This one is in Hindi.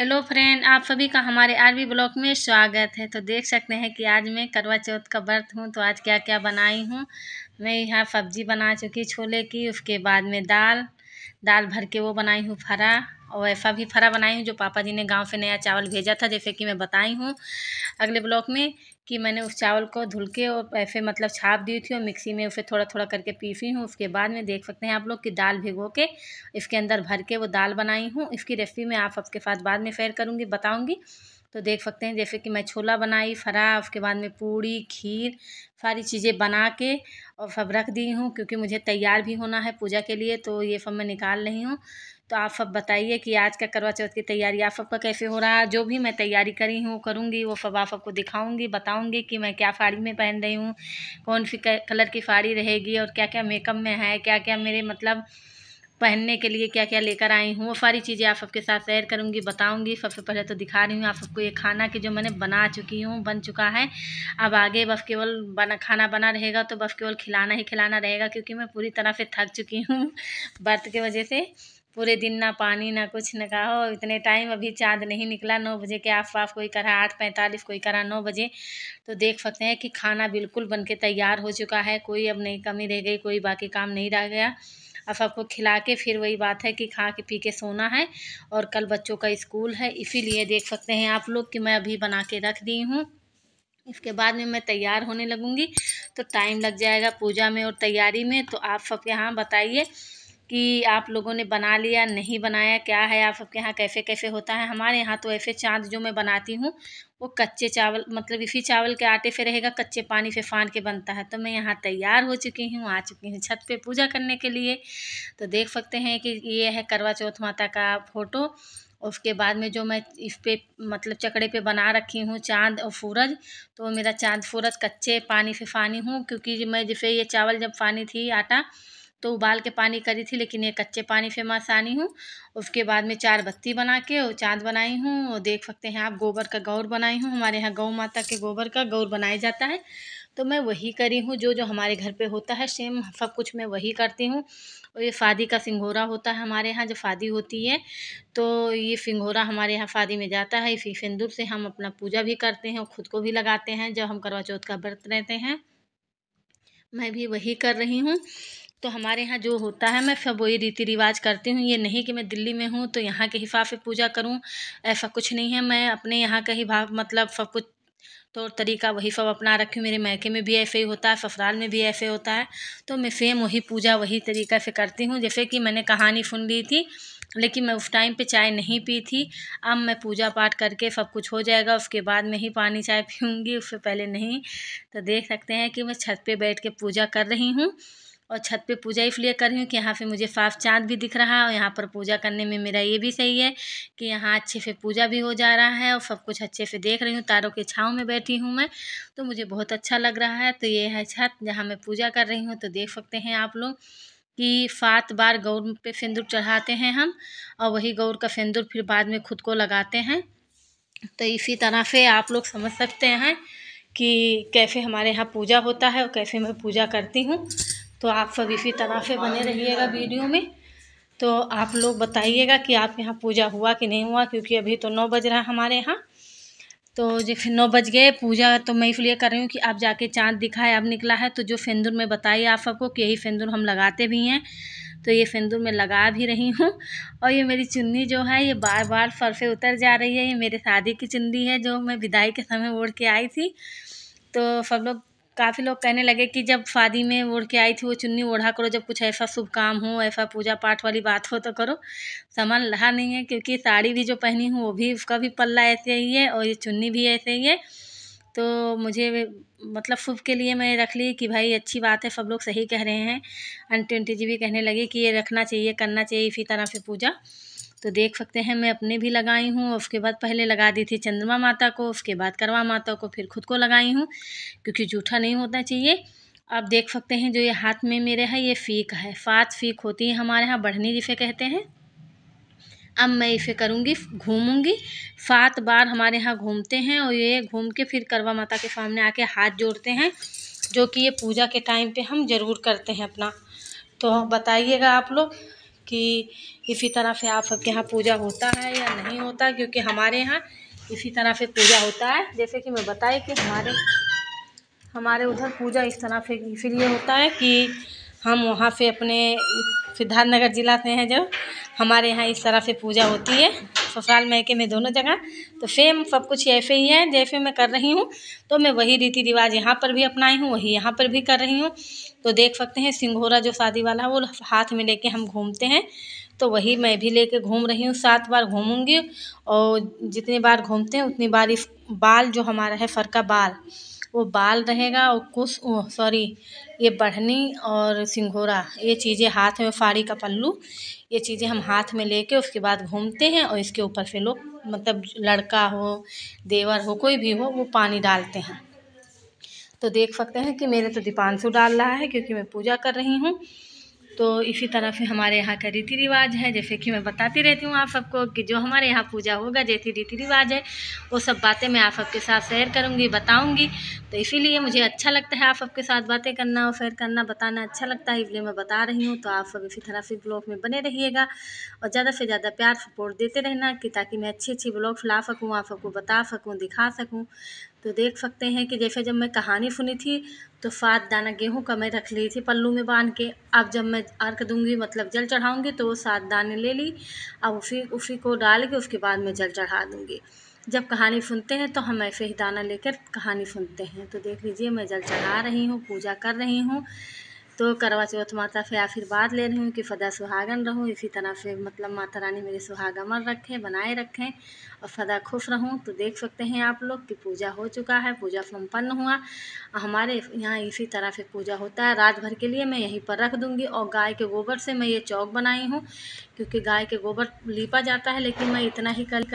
हेलो फ्रेंड आप सभी का हमारे आरबी ब्लॉक में स्वागत है तो देख सकते हैं कि आज मैं करवा चौथ का व्रत हूँ तो आज क्या क्या बनाई हूँ मैं यहाँ सब्जी बना चुकी छोले की उसके बाद में दाल दाल भर के वो बनाई हूँ फरा और ऐसा भी फरा बनाई हूँ जो पापा जी ने गांव से नया चावल भेजा था जैसे कि मैं बताई हूँ अगले ब्लॉक में कि मैंने उस चावल को धुल के और ऐसे मतलब छाप दी थी और मिक्सी में उसे थोड़ा थोड़ा करके पीसी हूँ उसके बाद में देख सकते हैं आप लोग कि दाल भिगो के इसके अंदर भर के वो दाल बनाई हूँ इसकी रेसिपी मैं आप सबके साथ बाद में शेयर करूँगी बताऊँगी तो देख सकते हैं जैसे कि मैं छोला बनाई फरा उसके बाद में पूड़ी खीर सारी चीज़ें बना के और सब रख दी हूँ क्योंकि मुझे तैयार भी होना है पूजा के लिए तो ये सब मैं निकाल रही हूँ तो आप सब बताइए कि आज का करवा चौथ की तैयारी आप सबका कैसे हो रहा है जो भी मैं तैयारी करी हूँ करूँगी वो सब आप सबको दिखाऊँगी बताऊँगी कि मैं क्या साड़ी में पहन रही हूँ कौन सी कलर की साड़ी रहेगी और क्या क्या मेकअप में है क्या क्या मेरे मतलब पहनने के लिए क्या क्या लेकर आई हूँ वो सारी चीज़ें आप सबके साथ शेयर करूँगी बताऊँगी सबसे पहले तो दिखा रही हूँ आप सबको ये खाना कि जो मैंने बना चुकी हूँ बन चुका है अब आगे बस केवल बना खाना बना रहेगा तो बस केवल खिलाना ही खिलाना रहेगा क्योंकि मैं पूरी तरह से थक चुकी हूँ बर्थ के वजह से पूरे दिन ना पानी ना कुछ ना कहा इतने टाइम अभी चाँद नहीं निकला नौ बजे के आस पास कोई करा आठ पैंतालीस कोई करा नौ बजे तो देख सकते हैं कि खाना बिल्कुल बन के तैयार हो चुका है कोई अब नहीं कमी रह गई कोई बाकी काम नहीं रह गया अब सबको खिला के फिर वही बात है कि खा के पी के सोना है और कल बच्चों का स्कूल है इसीलिए देख सकते हैं आप लोग कि मैं अभी बना के रख दी हूँ इसके बाद में मैं तैयार होने लगूँगी तो टाइम लग जाएगा पूजा में और तैयारी में तो आप सब यहाँ बताइए कि आप लोगों ने बना लिया नहीं बनाया क्या है आप सबके यहाँ कैसे कैसे होता है हमारे यहाँ तो ऐसे चाँद जो मैं बनाती हूँ वो कच्चे चावल मतलब इसी चावल के आटे से रहेगा कच्चे पानी से फान के बनता है तो मैं यहाँ तैयार हो चुकी हूँ आ चुकी हूँ छत पे पूजा करने के लिए तो देख सकते हैं कि ये है करवा चौथ माता का फ़ोटो उसके बाद में जो मैं इस पे मतलब चकड़े पे बना रखी हूँ चांद और सूरज तो मेरा चांद सूरज कच्चे पानी से फानी हूँ क्योंकि मैं जैसे ये चावल जब फानी थी आटा तो उबाल के पानी करी थी लेकिन ये कच्चे पानी से मैं सानी हूँ उसके बाद में चार बत्ती बना के और चाँद बनाई हूँ और देख सकते हैं आप गोबर का गौर बनाई हूँ हमारे यहाँ गौ माता के गोबर का गौर बनाया जाता है तो मैं वही करी हूँ जो जो हमारे घर पे होता है सेम सब कुछ मैं वही करती हूँ और ये शादी का सिंगोरा होता है हमारे यहाँ जो शादी होती है तो ये सिंगोरा हमारे यहाँ फादी में जाता है इसी सिंदूर से हम अपना पूजा भी करते हैं और ख़ुद को भी लगाते हैं जब हम करवा चौथ का व्रत रहते हैं मैं भी वही कर रही हूँ तो हमारे यहाँ जो होता है मैं सब वही रीति रिवाज करती हूँ ये नहीं कि मैं दिल्ली में हूँ तो यहाँ के हिसाब से पूजा करूँ ऐसा कुछ नहीं है मैं अपने यहाँ का ही भाव मतलब सब कुछ तौर तरीका वही सब अपना रखी मेरे मैके में भी ऐसे ही होता है ससुराल में भी ऐसे होता है तो मैं सेम वही पूजा वही तरीका से करती हूँ जैसे कि मैंने कहानी सुन ली थी लेकिन मैं उस टाइम पे चाय नहीं पी थी अब मैं पूजा पाठ करके सब कुछ हो जाएगा उसके बाद में ही पानी चाय पीऊँगी उससे पहले नहीं तो देख सकते हैं कि मैं छत पर बैठ के पूजा कर रही हूँ और छत पे पूजा इसलिए कर रही हूँ कि यहाँ पे मुझे साफ चाँद भी दिख रहा है और यहाँ पर पूजा करने में मेरा ये भी सही है कि यहाँ अच्छे से पूजा भी हो जा रहा है और सब कुछ अच्छे से देख रही हूँ तारों के छाँव में बैठी हूँ मैं तो मुझे बहुत अच्छा लग रहा है तो ये है छत जहाँ मैं पूजा कर रही हूँ तो देख सकते हैं आप लोग कि सात बार गौर पे सिंदूर चढ़ाते हैं हम और वही गौर का सिंदूर फिर बाद में खुद को लगाते हैं तो इसी तरह से आप लोग समझ सकते हैं कि कैसे हमारे यहाँ पूजा होता है और कैसे मैं पूजा करती हूँ तो आप सब इसी तरह से बने रहिएगा वीडियो में तो आप लोग बताइएगा कि आप यहाँ पूजा हुआ कि नहीं हुआ क्योंकि अभी तो नौ बज रहा है हमारे यहाँ तो जैसे नौ बज गए पूजा तो मैं इसलिए कर रही हूँ कि आप जाके चांद दिखा है अब निकला है तो जो सेंदूर में बताइए आप सबको कि यही सेंदूर हम लगाते भी हैं तो ये सेंदूर मैं लगा भी रही हूँ और ये मेरी चुन्नी जो है ये बार बार फर से उतर जा रही है ये मेरे शादी की चुन्नी है जो मैं विदाई के समय ओढ़ के आई थी तो सब लोग काफ़ी लोग कहने लगे कि जब शादी में ओढ़ के आई थी वो चुन्नी ओढ़ा करो जब कुछ ऐसा शुभ काम हो ऐसा पूजा पाठ वाली बात हो तो करो सामान रहा नहीं है क्योंकि साड़ी भी जो पहनी हूँ वो भी उसका भी पल्ला ऐसे ही है और ये चुन्नी भी ऐसे ही है तो मुझे मतलब फुफ के लिए मैं रख ली कि भाई अच्छी बात है सब लोग सही कह रहे हैं अन ट्वेंटी जी भी कहने लगे कि ये रखना चाहिए करना चाहिए इसी तरह से पूजा तो देख सकते हैं मैं अपने भी लगाई हूँ उसके बाद पहले लगा दी थी चंद्रमा माता को उसके बाद करवा माता को फिर खुद को लगाई हूँ क्योंकि जूठा नहीं होना चाहिए आप देख सकते हैं जो ये हाथ में मेरे है ये फीक है फात फीक होती है हमारे यहाँ बढ़नी जिसे कहते हैं अब मैं इसे करूँगी घूमूँगी सात बार हमारे यहाँ घूमते हैं और ये घूम के फिर करवा माता के सामने आके हाथ जोड़ते हैं जो कि ये पूजा के टाइम पे हम ज़रूर करते हैं अपना तो बताइएगा आप लोग कि इसी तरह से आप सबके यहाँ पूजा होता है या नहीं होता क्योंकि हमारे यहाँ इसी तरह से पूजा होता है जैसे कि मैं बताई कि हमारे हमारे उधर पूजा इस तरह से इसीलिए होता है कि हम वहाँ से अपने सिद्धार्थनगर ज़िला से हैं जब हमारे यहाँ इस तरह से पूजा होती है ससुराल मैके में दोनों जगह तो सेम सब कुछ ऐसे ही है जैसे मैं कर रही हूँ तो मैं वही रीति रिवाज यहाँ पर भी अपनाई हूँ वही यहाँ पर भी कर रही हूँ तो देख सकते हैं सिंघोरा जो शादी वाला है वो हाथ में लेके हम घूमते हैं तो वही मैं भी लेके घूम रही हूँ सात बार घूमूंगी और जितनी बार घूमते हैं उतनी बार इस बाल जो हमारा है फरका का बाल वो बाल रहेगा और कुश सॉरी ये बढ़नी और सिंघोरा ये चीज़ें हाथ में फाड़ी का पल्लू ये चीज़ें हम हाथ में लेके उसके बाद घूमते हैं और इसके ऊपर से लोग मतलब लड़का हो देवर हो कोई भी हो वो पानी डालते हैं तो देख सकते हैं कि मेरे तो दीपांशु डाल रहा है क्योंकि मैं पूजा कर रही हूँ तो इसी तरह से हमारे यहाँ का रीति रिवाज है जैसे कि मैं बताती रहती हूँ आप सबको कि जो हमारे यहाँ पूजा होगा जैसी रीति रिवाज है वो सब बातें मैं आप सबके साथ शेयर करूँगी बताऊँगी तो इसीलिए मुझे अच्छा लगता है आप सबके साथ बातें करना और शेयर करना बताना अच्छा लगता है इसलिए मैं बता रही हूँ तो आप सब इसी तरह से ब्लॉग में बने रहिएगा और ज़्यादा से ज़्यादा प्यार सपोर्ट देते रहना कि ताकि मैं अच्छी अच्छी ब्लॉग ला सकूँ आप सबको बता सकूँ दिखा सकूँ तो देख सकते हैं कि जैसे जब मैं कहानी सुनी थी तो सात दाना गेहूं का मैं रख ली थी पल्लू में बांध के अब जब मैं अर्घ दूंगी मतलब जल चढ़ाऊंगी तो वो सात दाने ले ली अब उसी उसी को डाल के उसके बाद मैं जल चढ़ा दूंगी जब कहानी सुनते हैं तो हम ऐसे ही दाना लेकर कहानी सुनते हैं तो देख लीजिए मैं जल चढ़ा रही हूँ पूजा कर रही हूँ तो करवा चौथ माता से आशीर्वाद ले रही हूँ कि सदा सुहागन रहूँ इसी तरह से मतलब माता रानी मेरे सुहाग अमर रखें बनाए रखें और सदा खुश रहूँ तो देख सकते हैं आप लोग कि पूजा हो चुका है पूजा सम्पन्न हुआ हमारे यहाँ इसी तरह से पूजा होता है रात भर के लिए मैं यहीं पर रख दूँगी और गाय के गोबर से मैं ये चौक बनाई हूँ क्योंकि गाय के गोबर लीपा जाता है लेकिन मैं इतना ही कर